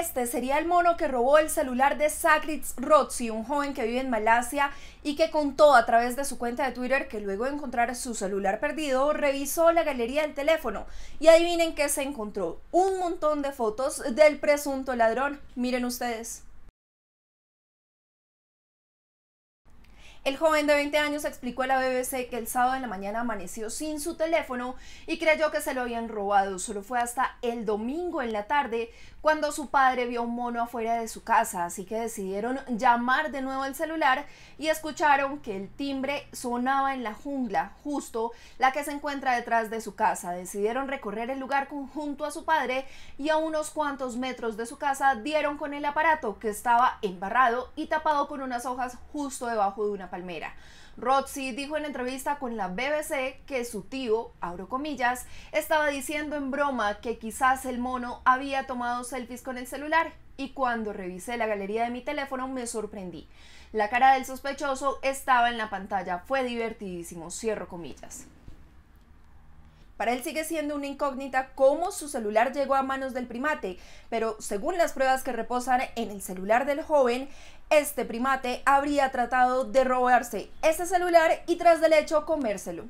Este sería el mono que robó el celular de Sakritz Rotzi, un joven que vive en Malasia y que contó a través de su cuenta de Twitter que luego de encontrar su celular perdido, revisó la galería del teléfono. Y adivinen que se encontró. Un montón de fotos del presunto ladrón. Miren ustedes. El joven de 20 años explicó a la BBC que el sábado en la mañana amaneció sin su teléfono y creyó que se lo habían robado. Solo fue hasta el domingo en la tarde cuando su padre vio un mono afuera de su casa, así que decidieron llamar de nuevo al celular y escucharon que el timbre sonaba en la jungla, justo la que se encuentra detrás de su casa. Decidieron recorrer el lugar junto a su padre y a unos cuantos metros de su casa dieron con el aparato que estaba embarrado y tapado con unas hojas justo debajo de una palmera. dijo en entrevista con la BBC que su tío, abro comillas, estaba diciendo en broma que quizás el mono había tomado selfies con el celular y cuando revisé la galería de mi teléfono me sorprendí. La cara del sospechoso estaba en la pantalla, fue divertidísimo, cierro comillas. Para él sigue siendo una incógnita cómo su celular llegó a manos del primate, pero según las pruebas que reposan en el celular del joven, este primate habría tratado de robarse ese celular y tras del hecho comérselo.